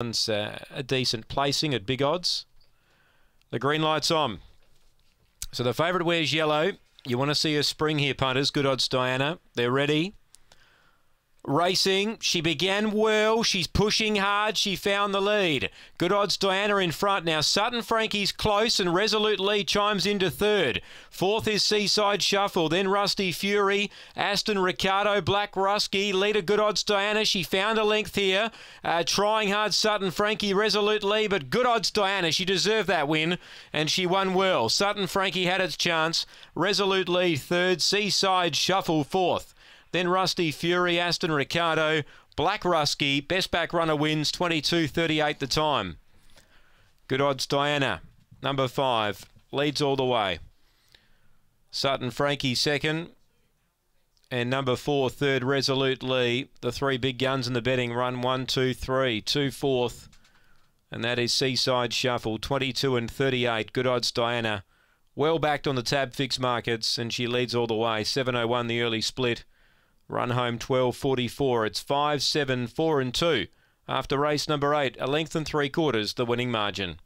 one's uh, a decent placing at big odds. The green light's on. So the favourite wears yellow. You want to see a spring here, punters. Good odds, Diana. They're ready. Racing, she began well. She's pushing hard. She found the lead. Good odds, Diana in front. Now Sutton Frankie's close, and Resolute Lee chimes into third. Fourth is Seaside Shuffle, then Rusty Fury, Aston Ricardo, Black Rusky, leader Good odds, Diana. She found a length here. Uh, trying hard, Sutton Frankie, Resolute but Good odds, Diana. She deserved that win, and she won well. Sutton Frankie had its chance. Resolute third, Seaside Shuffle fourth then Rusty Fury, Aston Ricardo, Black Rusky, best back runner wins 22.38 the time. Good odds, Diana, number five, leads all the way. Sutton Frankie second, and number four, third, Resolute Lee. The three big guns in the betting run one, two, three, two, fourth, and that is Seaside Shuffle, 22 and 38. Good odds, Diana. Well backed on the tab fix markets, and she leads all the way. 701 the early split. Run home 12.44. It's 5, 7, 4 and 2. After race number 8, a length and three quarters, the winning margin.